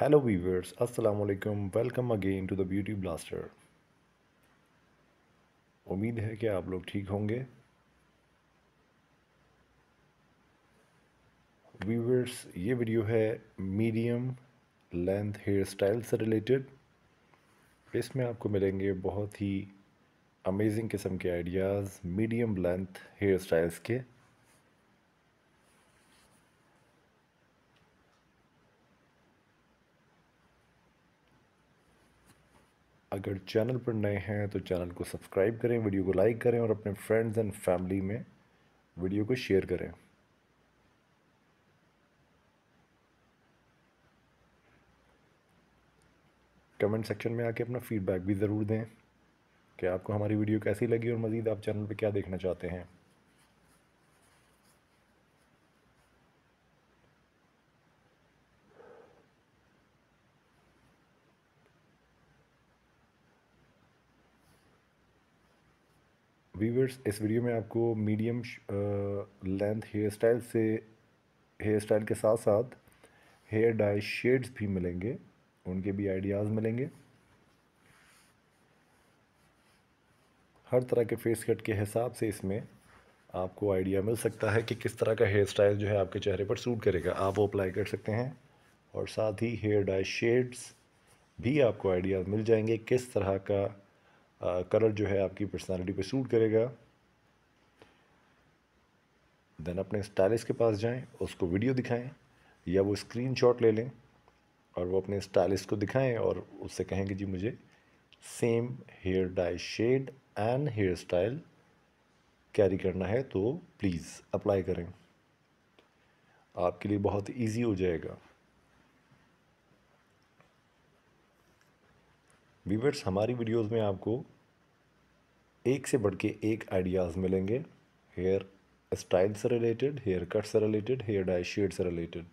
hello viewers अस्सलाम वालेकुम welcome again to the Beauty Blaster उम्मीद है कि आप लोग ठीक होंगे वीवर्स ये वीडियो है मीडियम लेंथ हेयर स्टाइल से रिलेटेड इसमें आपको मिलेंगे बहुत ही अमेजिंग किस्म के ideas medium length hairstyles के अगर चैनल पर नए हैं तो चैनल को सब्सक्राइब करें वीडियो को लाइक करें और अपने फ्रेंड्स एंड फैमिली में वीडियो को शेयर करें कमेंट सेक्शन में आके अपना फीडबैक भी ज़रूर दें कि आपको हमारी वीडियो कैसी लगी और मज़ीद आप चैनल पर क्या देखना चाहते हैं वीवर्स इस वीडियो में आपको मीडियम लेंथ हेयर स्टाइल से हेयर स्टाइल के साथ साथ हेयर डाई शेड्स भी मिलेंगे उनके भी आइडियाज़ मिलेंगे हर तरह के फेस कट के हिसाब से इसमें आपको आइडिया मिल सकता है कि किस तरह का हेयर स्टाइल जो है आपके चेहरे पर सूट करेगा आप वो अप्लाई कर सकते हैं और साथ ही हेयर डाई शेड्स भी आपको आइडियाज़ मिल जाएंगे किस तरह का कलर जो है आपकी पर्सनालिटी पे सूट करेगा देन अपने स्टाइलिस्ट के पास जाएं उसको वीडियो दिखाएं या वो स्क्रीनशॉट ले लें और वो अपने स्टाइलिस्ट को दिखाएं और उससे कहें कि जी मुझे same hair dye shade and hairstyle carry करना है तो प्लीज़ अप्लाई करें आपके लिए बहुत इजी हो जाएगा वीवर्स हमारी वीडियोस में आपको एक से बढ़ के एक आइडियाज़ मिलेंगे हेयर स्टाइल से रिलेटेड हेयर कट से रिलेटेड हेयर डाई शेड से रिलेटेड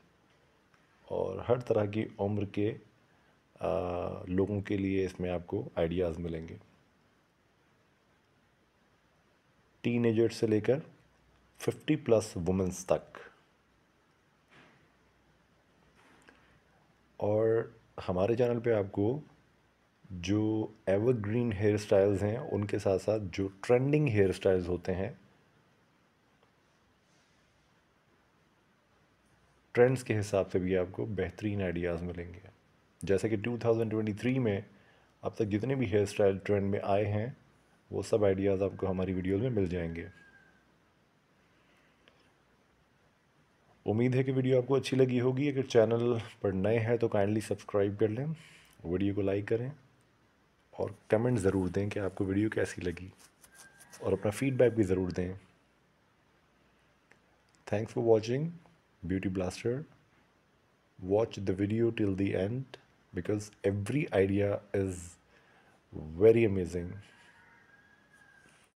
और हर तरह की उम्र के आ, लोगों के लिए इसमें आपको आइडियाज़ मिलेंगे टीन एजर्स से लेकर 50 प्लस वुमेंस तक और हमारे चैनल पे आपको जो एवरग्रीन हेयर स्टाइल्स हैं उनके साथ साथ जो ट्रेंडिंग हेयर स्टाइल्स होते हैं ट्रेंड्स के हिसाब से भी आपको बेहतरीन आइडियाज़ मिलेंगे जैसे कि 2023 में अब तक जितने भी हेयर स्टाइल ट्रेंड में आए हैं वो सब आइडियाज़ आपको हमारी वीडियोज़ में मिल जाएंगे उम्मीद है कि वीडियो आपको अच्छी लगी होगी अगर चैनल पर नए हैं तो काइंडली सब्सक्राइब कर लें वीडियो को लाइक करें और कमेंट ज़रूर दें कि आपको वीडियो कैसी लगी और अपना फीडबैक भी ज़रूर दें thanks for watching Beauty Blaster watch the video till the end because every idea is very amazing